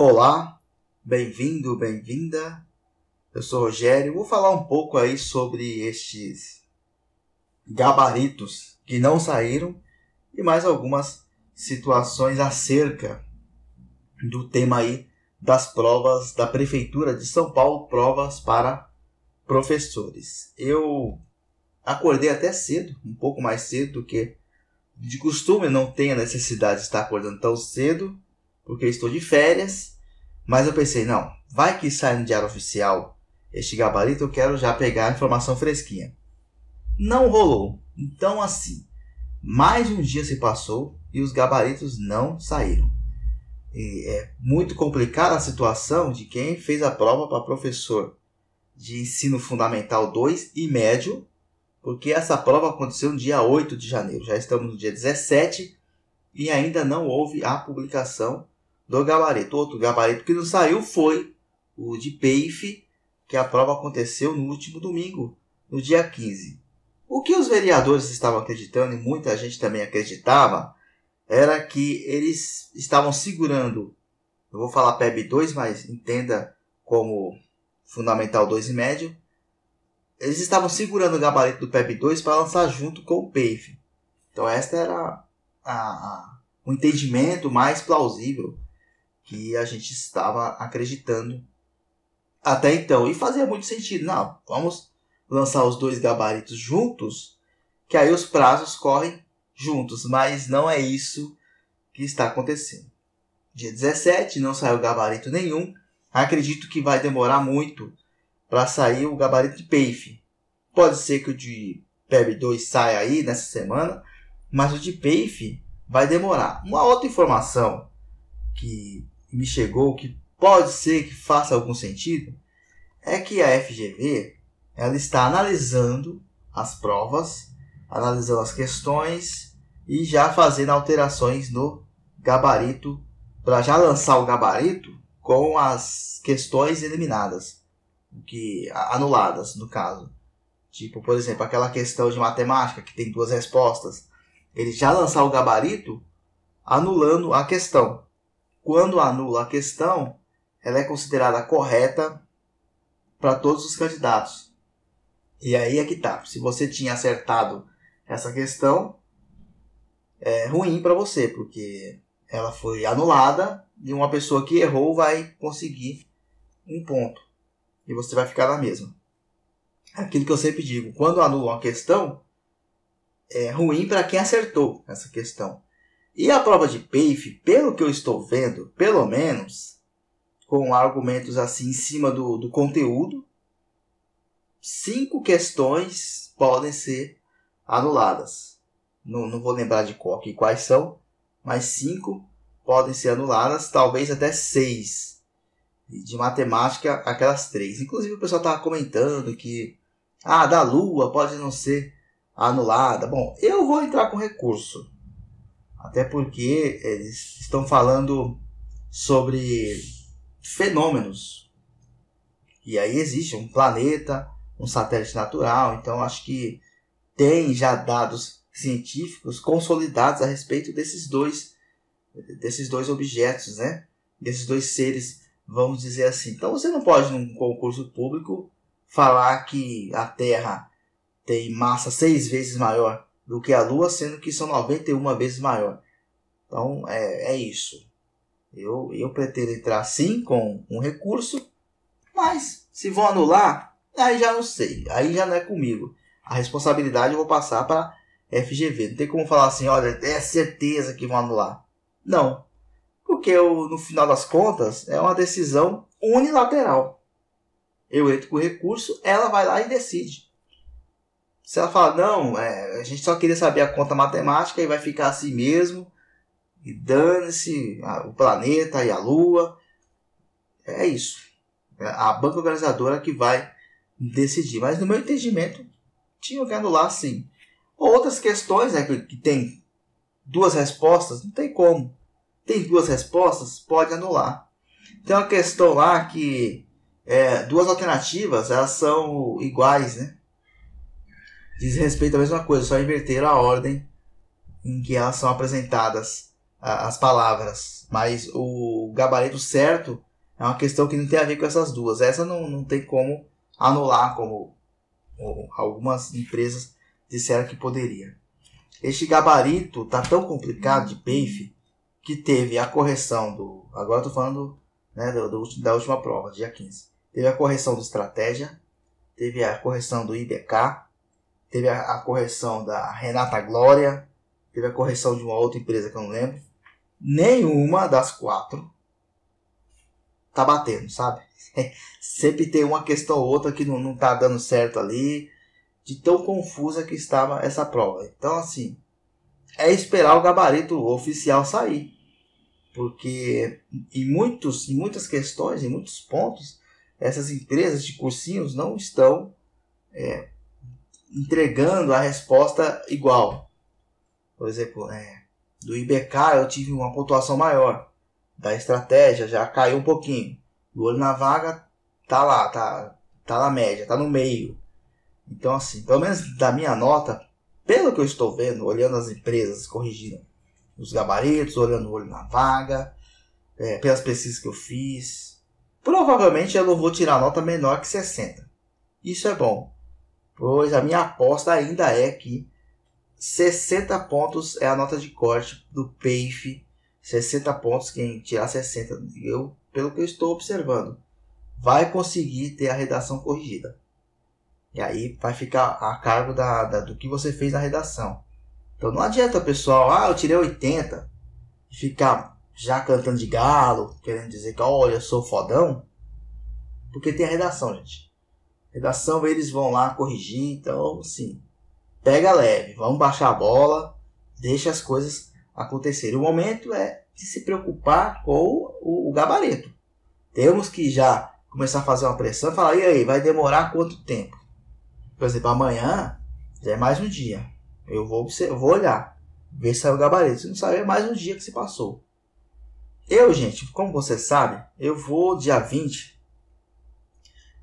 Olá, bem-vindo, bem-vinda. Eu sou Rogério. Vou falar um pouco aí sobre estes gabaritos que não saíram e mais algumas situações acerca do tema aí das provas da prefeitura de São Paulo, provas para professores. Eu acordei até cedo, um pouco mais cedo do que de costume, não tenho a necessidade de estar acordando tão cedo porque estou de férias, mas eu pensei, não, vai que sai no diário oficial este gabarito, eu quero já pegar a informação fresquinha. Não rolou. Então assim, mais de um dia se passou e os gabaritos não saíram. E é muito complicada a situação de quem fez a prova para professor de ensino fundamental 2 e médio, porque essa prova aconteceu no dia 8 de janeiro. Já estamos no dia 17 e ainda não houve a publicação do gabarito. Outro gabarito que não saiu foi o de Peife que a prova aconteceu no último domingo, no dia 15. O que os vereadores estavam acreditando, e muita gente também acreditava, era que eles estavam segurando, eu vou falar PEB 2, mas entenda como Fundamental 2 e médio, eles estavam segurando o gabarito do PEB 2 para lançar junto com o PEIF. Então, esta era a, a, o entendimento mais plausível que a gente estava acreditando até então. E fazia muito sentido. Não, vamos lançar os dois gabaritos juntos, que aí os prazos correm juntos. Mas não é isso que está acontecendo. Dia 17 não saiu gabarito nenhum. Acredito que vai demorar muito para sair o gabarito de PAIF. Pode ser que o de PEB2 saia aí nessa semana, mas o de PAIF vai demorar. Uma outra informação que me chegou que pode ser que faça algum sentido é que a FGV ela está analisando as provas, analisando as questões e já fazendo alterações no gabarito para já lançar o gabarito com as questões eliminadas, que anuladas no caso. Tipo, por exemplo, aquela questão de matemática que tem duas respostas, ele já lançar o gabarito anulando a questão quando anula a questão, ela é considerada correta para todos os candidatos. E aí é que tá. Se você tinha acertado essa questão, é ruim para você, porque ela foi anulada e uma pessoa que errou vai conseguir um ponto. E você vai ficar na mesma. Aquilo que eu sempre digo, quando anula uma questão, é ruim para quem acertou essa questão. E a prova de PAFE, pelo que eu estou vendo, pelo menos, com argumentos assim em cima do, do conteúdo, cinco questões podem ser anuladas. Não, não vou lembrar de qual aqui, quais são, mas cinco podem ser anuladas, talvez até seis. De matemática, aquelas três. Inclusive o pessoal estava comentando que ah, da Lua pode não ser anulada. Bom, eu vou entrar com recurso até porque é, eles estão falando sobre fenômenos. E aí existe um planeta, um satélite natural, então acho que tem já dados científicos consolidados a respeito desses dois desses dois objetos, né? Desses dois seres, vamos dizer assim. Então você não pode num concurso público falar que a Terra tem massa seis vezes maior do que a Lua, sendo que são 91 vezes maior. Então é, é isso. Eu, eu pretendo entrar sim com um recurso, mas se vão anular, aí já não sei, aí já não é comigo. A responsabilidade eu vou passar para FGV. Não tem como falar assim, olha, é certeza que vão anular. Não, porque eu, no final das contas é uma decisão unilateral. Eu entro com o recurso, ela vai lá e decide se ela fala não, é, a gente só queria saber a conta matemática e vai ficar assim mesmo, e dane-se o planeta e a Lua, é isso. É a banca organizadora que vai decidir. Mas no meu entendimento, tinha que anular sim. Outras questões é que, que tem duas respostas, não tem como. Tem duas respostas, pode anular. Tem uma questão lá que é, duas alternativas elas são iguais, né? diz respeito à mesma coisa, só inverter a ordem em que elas são apresentadas as palavras. Mas o gabarito certo é uma questão que não tem a ver com essas duas. Essa não, não tem como anular, como algumas empresas disseram que poderia. Este gabarito tá tão complicado de PAIF que teve a correção do. Agora estou falando né, do, do, da última prova, dia 15. Teve a correção do Estratégia, teve a correção do IBK, teve a, a, correção da Renata Glória, teve a correção de uma outra empresa que eu não lembro. Nenhuma das quatro tá batendo, sabe? Sempre tem uma questão ou outra que não, não tá dando certo ali, de tão confusa que estava essa prova. Então, assim, é esperar o gabarito oficial sair. Porque em, muitos, em muitas questões, em muitos pontos, essas empresas de cursinhos não estão é, entregando a resposta igual. Por exemplo, é, do IBK eu tive uma pontuação maior. Da estratégia já caiu um pouquinho. Do olho na vaga tá lá, tá, tá na média, tá no meio. Então, assim, pelo menos da minha nota, pelo que eu estou vendo, olhando as empresas, corrigindo os gabaritos, olhando o olho na vaga, é, pelas pesquisas que eu fiz, provavelmente eu não vou tirar nota menor que 60. Isso é bom pois a minha aposta ainda é que 60 pontos é a nota de corte do PAIF. 60 pontos, quem tirar 60, eu, pelo que eu estou observando, vai conseguir ter a redação corrigida. E aí vai ficar a cargo da, da do que você fez na redação. Então não adianta, pessoal, ah, eu tirei 80 e ficar já cantando de galo, querendo dizer que olha, eu sou fodão, porque tem a redação, gente. Redação eles vão lá corrigir, então assim, pega leve, vamos baixar a bola, deixa as coisas acontecerem. O momento é de se preocupar com o, o gabarito. Temos que já começar a fazer uma pressão, falar, e aí, vai demorar quanto tempo? Por exemplo, amanhã já é mais um dia. Eu vou, vou olhar, ver se saiu o gabarito. Se não saiu, é mais um dia que se passou. Eu, gente, como você sabe, eu vou dia 20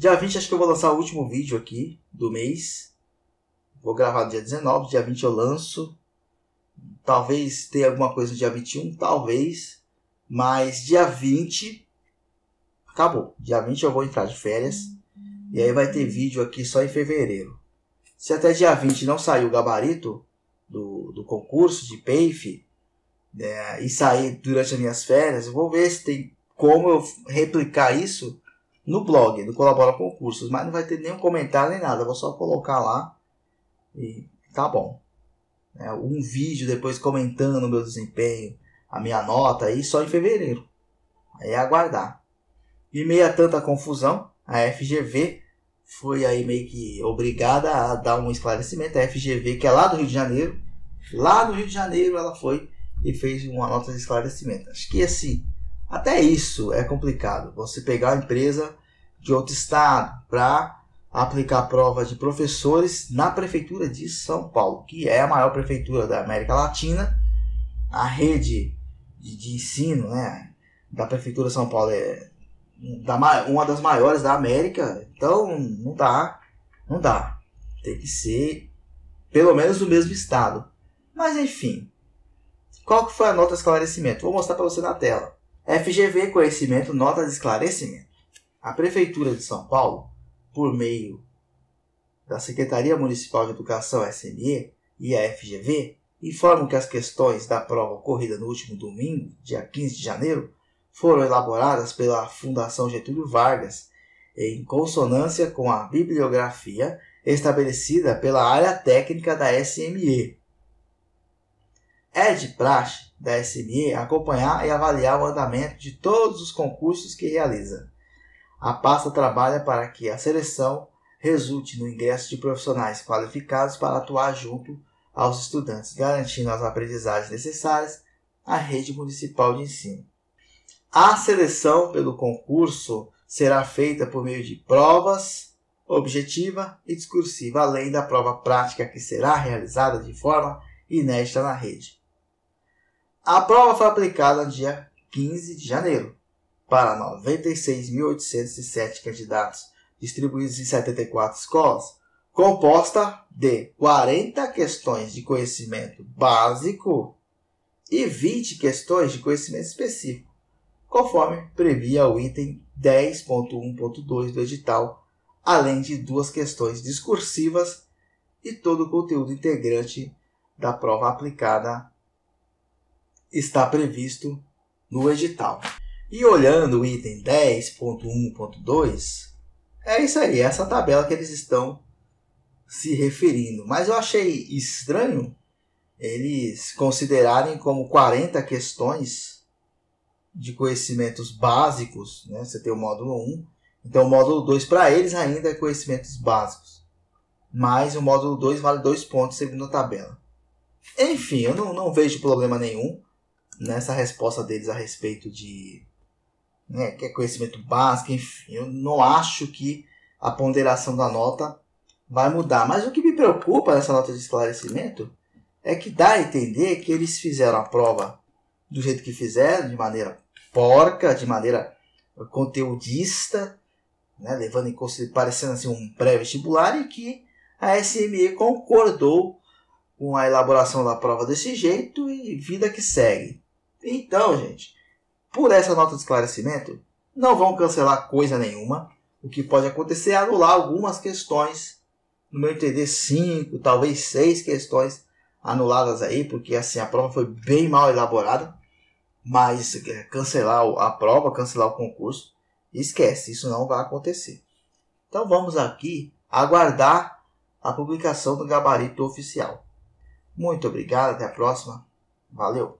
Dia 20 acho que eu vou lançar o último vídeo aqui do mês. Vou gravar dia 19, dia 20 eu lanço. Talvez tenha alguma coisa no dia 21, talvez. Mas dia 20 acabou. Dia 20 eu vou entrar de férias. E aí vai ter vídeo aqui só em fevereiro. Se até dia 20 não sair o gabarito do, do concurso de PAIF né, e sair durante as minhas férias, eu vou ver se tem como eu replicar isso no blog no Colabora Concursos, mas não vai ter nenhum comentário nem nada, vou só colocar lá e tá bom. É, um vídeo depois comentando o meu desempenho, a minha nota aí só em fevereiro. Aí é aguardar. E meia tanta confusão, a FGV foi aí meio que obrigada a dar um esclarecimento. A FGV, que é lá do Rio de Janeiro, lá do Rio de Janeiro ela foi e fez uma nota de esclarecimento. Acho que esse até isso é complicado. Você pegar uma empresa de outro estado para aplicar prova de professores na prefeitura de São Paulo, que é a maior prefeitura da América Latina. A rede de, de ensino né, da prefeitura de São Paulo é da, uma das maiores da América. Então não dá, não dá. Tem que ser pelo menos do mesmo estado. Mas enfim, qual que foi a nota de esclarecimento? Vou mostrar para você na tela. FGV Conhecimento Nota de Esclarecimento. A Prefeitura de São Paulo, por meio da Secretaria Municipal de Educação SME e a FGV, informam que as questões da prova ocorrida no último domingo, dia 15 de janeiro, foram elaboradas pela Fundação Getúlio Vargas em consonância com a bibliografia estabelecida pela área técnica da SME é de praxe da SME acompanhar e avaliar o andamento de todos os concursos que realiza. A pasta trabalha para que a seleção resulte no ingresso de profissionais qualificados para atuar junto aos estudantes, garantindo as aprendizagens necessárias à rede municipal de ensino. A seleção pelo concurso será feita por meio de provas objetiva e discursiva, além da prova prática que será realizada de forma inédita na rede. A prova foi aplicada no dia 15 de janeiro para 96.807 candidatos distribuídos em 74 escolas, composta de 40 questões de conhecimento básico e 20 questões de conhecimento específico, conforme previa o item 10.1.2 do edital, além de duas questões discursivas e todo o conteúdo integrante da prova aplicada está previsto no edital. E olhando o item 10.1.2, é isso aí, é essa tabela que eles estão se referindo. Mas eu achei estranho eles considerarem como 40 questões de conhecimentos básicos, né? Você tem o módulo 1, então o módulo 2 para eles ainda é conhecimentos básicos. Mas o módulo 2 vale 2 pontos segundo a tabela. Enfim, eu não, não vejo problema nenhum nessa resposta deles a respeito de né, que é conhecimento básico, enfim, eu não acho que a ponderação da nota vai mudar. Mas o que me preocupa nessa nota de esclarecimento é que dá a entender que eles fizeram a prova do jeito que fizeram, de maneira porca, de maneira conteudista, né, levando em consideração, parecendo assim um pré-vestibular, e que a SME concordou com a elaboração da prova desse jeito e vida que segue. Então, gente, por essa nota de esclarecimento, não vão cancelar coisa nenhuma. O que pode acontecer é anular algumas questões, no meu entender, cinco, talvez seis questões anuladas aí, porque assim a prova foi bem mal elaborada. Mas é, cancelar a prova, cancelar o concurso, esquece, isso não vai acontecer. Então vamos aqui aguardar a publicação do gabarito oficial. Muito obrigado, até a próxima. Valeu!